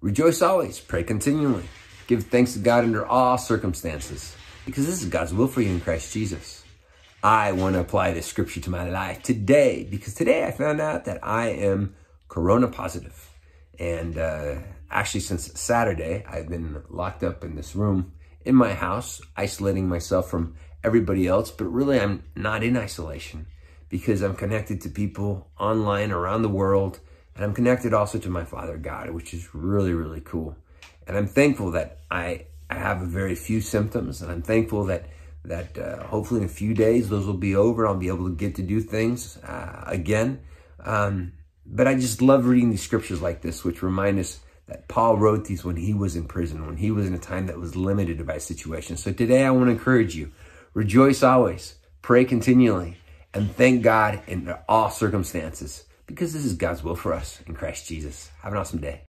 Rejoice always, pray continually. Give thanks to God under all circumstances, because this is God's will for you in Christ Jesus. I want to apply this scripture to my life today, because today I found out that I am corona positive. And uh, actually, since Saturday, I've been locked up in this room in my house, isolating myself from everybody else. But really, I'm not in isolation because I'm connected to people online around the world and I'm connected also to my Father God, which is really, really cool. And I'm thankful that I, I have very few symptoms. And I'm thankful that that uh, hopefully in a few days those will be over. I'll be able to get to do things uh, again. Um, but I just love reading these scriptures like this, which remind us that Paul wrote these when he was in prison, when he was in a time that was limited by situation. So today I want to encourage you, rejoice always, pray continually, and thank God in all circumstances because this is God's will for us in Christ Jesus. Have an awesome day.